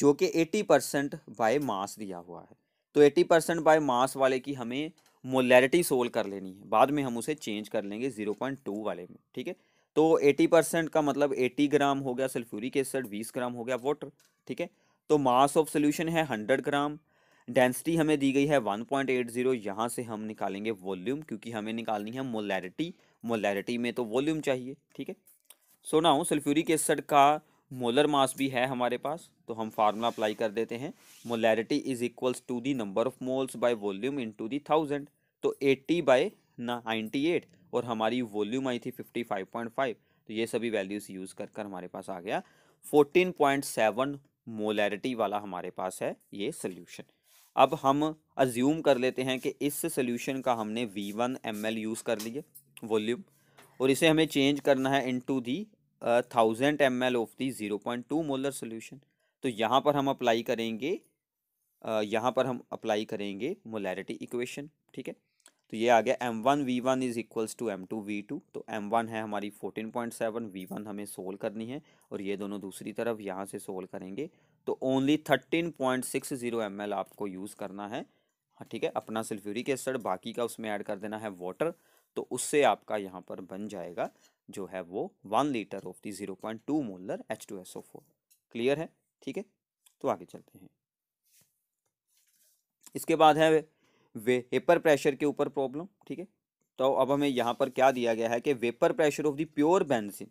जो कि एटी परसेंट बाय मास दिया हुआ है तो एटी परसेंट बाय मास वाले की हमें मोलैरिटी सोल्व कर लेनी है बाद में हम उसे चेंज कर लेंगे ज़ीरो पॉइंट टू वाले में ठीक है तो 80 परसेंट का मतलब 80 ग्राम हो गया सल्फ्यूरिक एसिड 20 ग्राम हो गया वाटर ठीक है तो मास ऑफ सोल्यूशन है 100 ग्राम डेंसिटी हमें दी गई है 1.80 पॉइंट यहाँ से हम निकालेंगे वॉल्यूम क्योंकि हमें निकालनी है मोलैरिटी मोलैरिटी में तो वॉल्यूम चाहिए ठीक है सो नाउ सल्फ्यूरिक एसिड का मोलर मास भी है हमारे पास तो हम फार्मूला अप्लाई कर देते हैं molarity is equals to the number of moles by volume into the thousand तो 80 बाय नाइन्टी एट और हमारी वॉल्यूम आई थी फिफ्टी फाइव पॉइंट फाइव तो ये सभी वैल्यूज़ यूज़ कर कर हमारे पास आ गया फोर्टीन पॉइंट सेवन मोलैरिटी वाला हमारे पास है ये सोल्यूशन अब हम अज्यूम कर लेते हैं कि इस सोल्यूशन का हमने V one M L use कर लिए वॉल्यूम और इसे हमें चेंज करना है into the thousand M L of the zero point two molar solution तो यहाँ पर हम अप्लाई करेंगे यहाँ पर हम अप्लाई करेंगे मोलैरिटी इक्वेशन ठीक है तो ये आ गया M one V one is equals to M two V two तो एम वन है हमारी fourteen point seven V one हमें सोल्व करनी है और ये दोनों दूसरी तरफ यहाँ से सोल्व करेंगे तो only thirteen point six zero M L आपको यूज़ करना है हाँ ठीक है अपना सल्फ्यूरिक एसिड बाकी का उसमें ऐड कर देना है वाटर तो उससे आपका यहाँ पर बन जाएगा जो है वो one litre of the zero point two molar H two S O four clear है ठीक है तो आगे चलते हैं इसके बाद है वे हेपर प्रेशर के ऊपर प्रॉब्लम ठीक है तो अब हमें यहाँ पर क्या दिया गया है कि vapour pressure of the pure benzene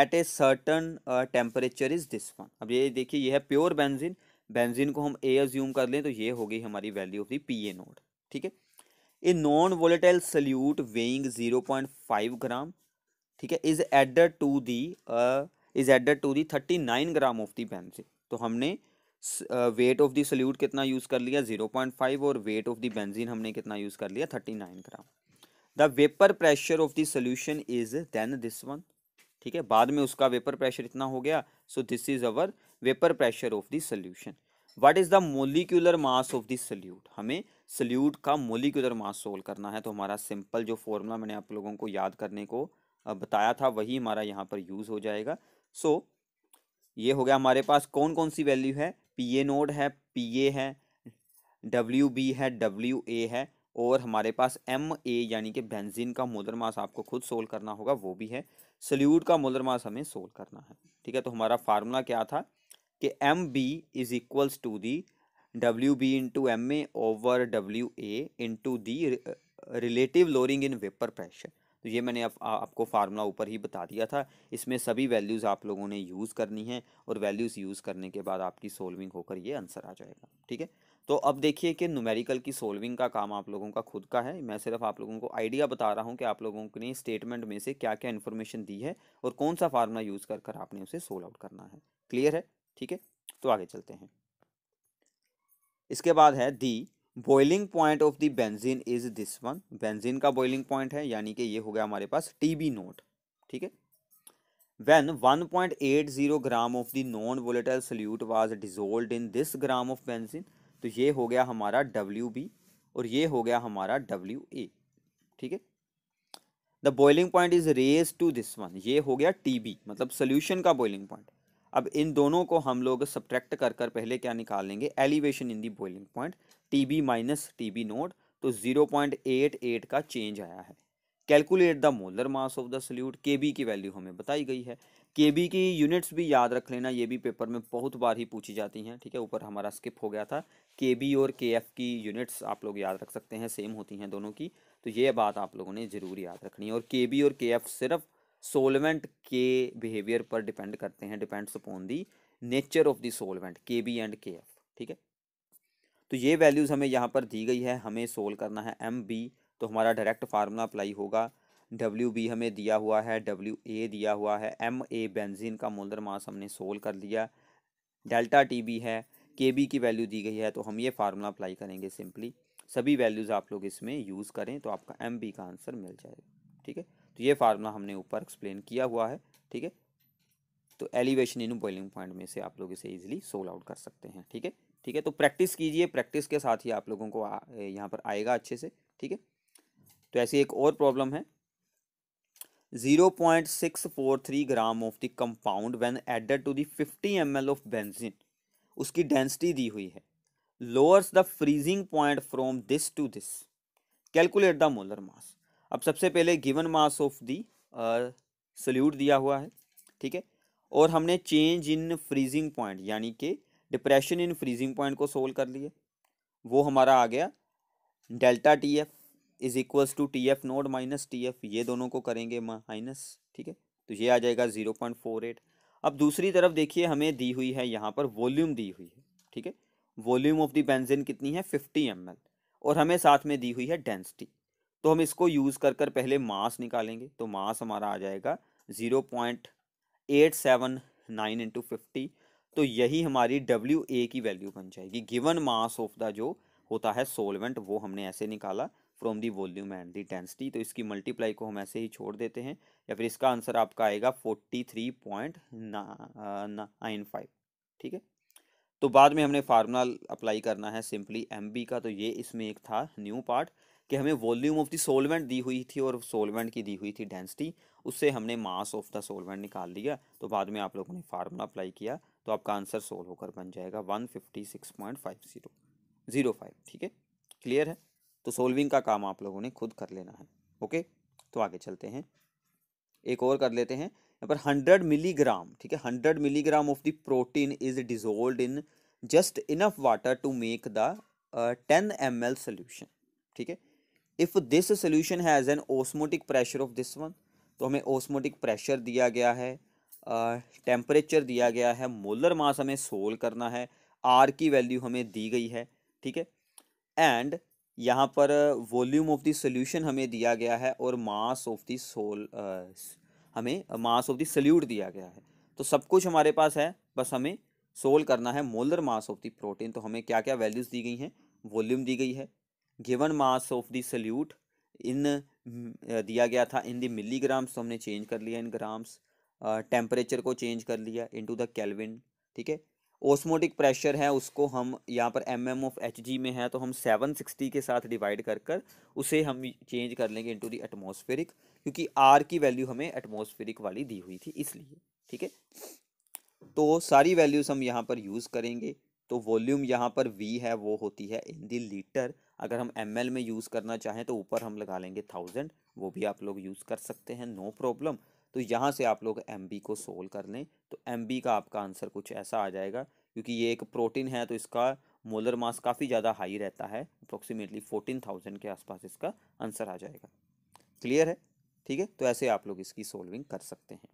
at a certain temperature is this one अब ये देखिए ये है प्योर बेंजिन बेंजिन को हम ए अज्यूम कर लें तो ये हो गई हमारी value of the P A naught ठीक है a non volatile solute weighing zero point five gram ठीक है is added to the is added to the thirty nine gram of the benzene तो हमने वेट ऑफ द सल्यूट कितना use कर लिया zero point five और weight of the benzene हमने कितना यूज़ कर लिया thirty nine gram the vapour pressure of the solution is then this one ठीक है बाद में उसका वेपर प्रेशर इतना हो गया so this is our vapour pressure of the solution what is the molecular mass of the solute हमें solute का मोलिकुलर मास सोल्व करना है तो हमारा सिंपल जो फॉर्मूला मैंने आप लोगों को याद करने को बताया था वही हमारा यहाँ पर यूज़ हो जाएगा सो so, ये हो गया हमारे पास कौन कौन सी वैल्यू है पी ए नोड है पी ए है डब्ल्यू बी है डब्ल्यू ए है और हमारे पास एम ए यानी कि बेंजीन का मोलर मास आपको खुद सोल्व करना होगा वो भी है सल्यूट का मोलर मास हमें सोल्व करना है ठीक है तो हमारा फार्मूला क्या था कि M B is equals to the W B into M A over W A into the relative lowering in vapour pressure तो ये मैंने आप, आ, आपको फार्मूला ऊपर ही बता दिया था इसमें सभी वैल्यूज़ आप लोगों ने यूज़ करनी है और वैल्यूज़ यूज़ करने के बाद आपकी सोल्विंग होकर ये आंसर आ जाएगा ठीक है तो अब देखिए कि न्यूमेरिकल की सोल्विंग का काम आप लोगों का खुद का है मैं सिर्फ आप लोगों को आइडिया बता रहा हूँ कि आप लोगों ने स्टेटमेंट में से क्या क्या इन्फॉर्मेशन दी है और कौन सा फार्मूला यूज़ कर कर आपने उसे सोल्व आउट करना है क्लियर है ठीक है तो आगे चलते हैं इसके बाद है the boiling point of the benzene is this one benzene का बॉइलिंग पॉइंट है यानी कि ये हो गया हमारे पास टी बी नोट ठीक है when 1.80 gram of the non volatile solute was dissolved in this gram of benzene तो ये हो गया हमारा डब्ल्यू बी और ये हो गया हमारा डब्ल्यू ए ठीक है the boiling point is raise to this one ये हो गया टी बी मतलब सोल्यूशन का बॉइलिंग पॉइंट अब इन दोनों को हम लोग सब्ट्रैक्ट कर कर पहले क्या निकाल लेंगे elevation in the boiling point T B minus T B nought तो जीरो पॉइंट एट एट का चेंज आया है calculate the molar mass of the solute K B की वैल्यू हमें बताई गई है के बी की यूनिट्स भी याद रख लेना ये भी पेपर में बहुत बार ही पूछी जाती हैं ठीक है ऊपर हमारा स्किप हो गया था के बी और के एफ की यूनिट्स आप लोग याद रख सकते हैं सेम होती हैं दोनों की तो ये बात आप लोगों ने ज़रूर याद रखनी है और के बी और के एफ सिर्फ सोलवेंट के बिहेवियर पर डिपेंड करते हैं depends upon the nature of the solvent K B and K F ठीक है तो ये वैल्यूज़ हमें यहाँ पर दी गई है हमें सोल्व करना है एम बी तो हमारा डायरेक्ट फार्मूला अप्लाई होगा डब्ल्यू बी हमें दिया हुआ है डब्ल्यू ए दिया हुआ है एम ए बेंजीन का मोलर मास हमने सोल्व कर लिया डेल्टा टी बी है के बी की वैल्यू दी गई है तो हम ये फार्मूला अप्लाई करेंगे सिंपली सभी वैल्यूज़ आप लोग इसमें यूज़ करें तो आपका एम बी का आंसर मिल जाएगा ठीक है तो ये फार्मूला हमने ऊपर एक्सप्लेन किया हुआ है ठीक है तो एलिवेशन इन बॉइलिंग पॉइंट में से आप लोग इसे ईजिली सोल आउट कर सकते हैं ठीक है ठीक है तो प्रैक्टिस कीजिए प्रैक्टिस के साथ ही आप लोगों को यहाँ पर आएगा अच्छे से ठीक है तो ऐसी एक और प्रॉब्लम है zero point six four three gram of the compound when added to the fifty M L of benzene उसकी डेंसिटी दी हुई है lowers the freezing point from this to this calculate the molar mass अब सबसे पहले given mass of the solute दिया हुआ है ठीक है और हमने चेंज इन फ्रीजिंग पॉइंट यानी कि डिप्रेशन इन फ्रीजिंग पॉइंट को सोल्व कर लिए वो हमारा आ गया delta T F is equals to T F nought minus T F ये दोनों को करेंगे माइनस ठीक है तो ये आ जाएगा ज़ीरो पॉइंट फोर एट अब दूसरी तरफ देखिए हमें दी हुई है यहाँ पर वॉल्यूम दी हुई है ठीक है वॉल्यूम ऑफ द बेंजिन कितनी है फिफ्टी एम और हमें साथ में दी हुई है डेंसिटी तो हम इसको यूज़ कर कर पहले मास निकालेंगे तो मास हमारा आ जाएगा zero point eight seven nine into fifty तो यही हमारी डब्ल्यू ए की वैल्यू बन जाएगी गिवन मास ऑफ द जो होता है सोलवेंट वो हमने ऐसे निकाला from the volume and the density तो इसकी मल्टीप्लाई को हम ऐसे ही छोड़ देते हैं या फिर इसका आंसर आपका आएगा forty three point nine five ठीक है तो बाद में हमने फार्मूला अप्लाई करना है सिंपली एम बी का तो ये इसमें एक था न्यू पार्ट कि हमें वॉल्यूम ऑफ द सोलवेंट दी हुई थी और सोलवेंट की दी हुई थी डेंसिटी उससे हमने मास ऑफ द सोलवेंट निकाल लिया तो बाद में आप लोगों ने फार्मूला अप्लाई किया तो आपका आंसर सोल्व होकर बन जाएगा one fifty six point five zero zero five ठीक है क्लियर है तो सोल्विंग का काम आप लोगों ने खुद कर लेना है ओके तो आगे चलते हैं एक और कर लेते हैं यहाँ पर हंड्रेड मिलीग्राम ठीक है hundred milligram of the protein is dissolved in just enough water to make the ten M L solution ठीक है if this solution has an osmotic pressure of this one तो हमें ओस्मोटिक प्रेशर दिया गया है temperature दिया गया है मोलर मास हमें सोल करना है आर की वैल्यू हमें दी गई है ठीक है एंड यहाँ पर वॉल्यूम ऑफ द सोल्यूशन हमें दिया गया है और मास ऑफ द सोल हमें मास ऑफ द सल्यूट दिया गया है तो सब कुछ हमारे पास है बस हमें सोल करना है molar mass of the protein तो हमें क्या क्या वैल्यूज़ दी गई हैं वॉल्यूम दी गई है given mass of the solute इन दिया गया था इन द मिलीग्राम्स तो हमने चेंज कर लिया इन ग्राम्स टेम्परेचर को चेंज कर लिया इनटू द कैलविन ठीक है ओस्मोटिक प्रेशर है उसको हम यहाँ पर M M of H G में है तो हम सेवन सिक्सटी के साथ डिवाइड कर कर उसे हम चेंज कर लेंगे इनटू द एटमोस्फेरिक क्योंकि आर की वैल्यू हमें एटमोसफेरिक वाली दी हुई थी इसलिए ठीक है तो सारी वैल्यूज़ हम यहाँ पर यूज़ करेंगे तो वॉल्यूम यहाँ पर वी है वो होती है इन दी लीटर अगर हम एम में यूज़ करना चाहें तो ऊपर हम लगा लेंगे थाउजेंड वो भी आप लोग यूज़ कर सकते हैं नो प्रॉब्लम तो यहाँ से आप लोग एम को सोल्व कर लें तो एम का आपका आंसर कुछ ऐसा आ जाएगा क्योंकि ये एक प्रोटीन है तो इसका मोलर मास काफ़ी ज़्यादा हाई रहता है अप्रोक्सीमेटली फोर्टीन थाउजेंड के आसपास इसका आंसर आ जाएगा क्लियर है ठीक है तो ऐसे आप लोग इसकी सोल्विंग कर सकते हैं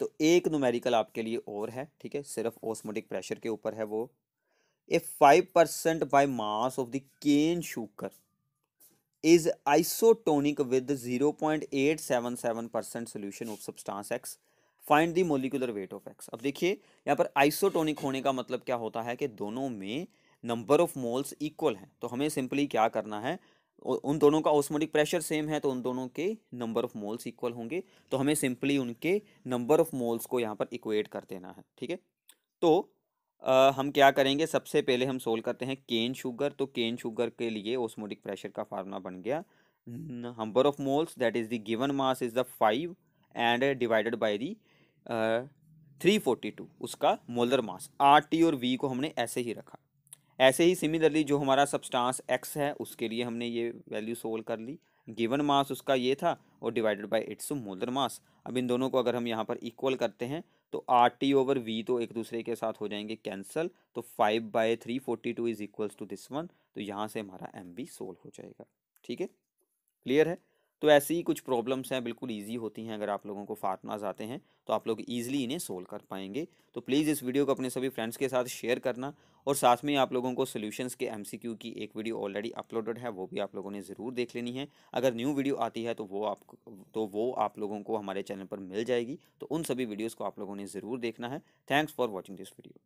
तो एक नोमेरिकल आपके लिए और है ठीक है सिर्फ ओस्मोटिक प्रेशर के ऊपर है वो a five percent by mass of the cane sugar is isotonic with zero point eight seven seven percent solution of substance X find the molecular weight of X अब देखिए यहाँ पर आइसोटोनिक होने का मतलब क्या होता है कि दोनों में नंबर ऑफ मोल्स इक्वल हैं तो हमें सिंपली क्या करना है उन दोनों का ऑस्मोटिक प्रेशर सेम है तो उन दोनों के नंबर ऑफ मोल्स इक्वल होंगे तो हमें सिंपली उनके नंबर ऑफ मोल्स को यहाँ पर इक्वेट कर देना है ठीक है तो आ, हम क्या करेंगे सबसे पहले हम सोल्व करते हैं केन शुगर तो केन शुगर के लिए ओस्मोटिक प्रेशर का फार्मूला बन गया number of moles that is the given mass is the five and divided by the three forty two उसका मोलर मास आर टी और वी को हमने ऐसे ही रखा ऐसे ही सिमिलरली जो हमारा सब्सटेंस एक्स है उसके लिए हमने ये वैल्यू सोल्व कर ली गिवन मास उसका ये था और divided by its molar mass अब इन दोनों को अगर हम यहाँ पर इक्वल करते हैं तो आर टी ओवर वी तो एक दूसरे के साथ हो जाएंगे कैंसल तो five by three forty two is equals to this one तो यहाँ से हमारा एम बी सोल्व हो जाएगा ठीक है क्लियर है तो ऐसी ही कुछ प्रॉब्लम्स हैं बिल्कुल ईजी होती हैं अगर आप लोगों को फार्मूलाज आते हैं तो आप लोग ईजिली इन्हें सोल्व कर पाएंगे तो प्लीज़ इस वीडियो को अपने सभी फ्रेंड्स के साथ शेयर करना और साथ में आप लोगों को सोल्यूशंस के एम की एक वीडियो ऑलरेडी अपलोडेड है वो भी आप लोगों ने ज़रूर देख लेनी है अगर न्यू वीडियो आती है तो वो आप तो वो आप लोगों को हमारे चैनल पर मिल जाएगी तो उन सभी वीडियोज़ को आप लोगों ने ज़रूर देखना है thanks for watching this video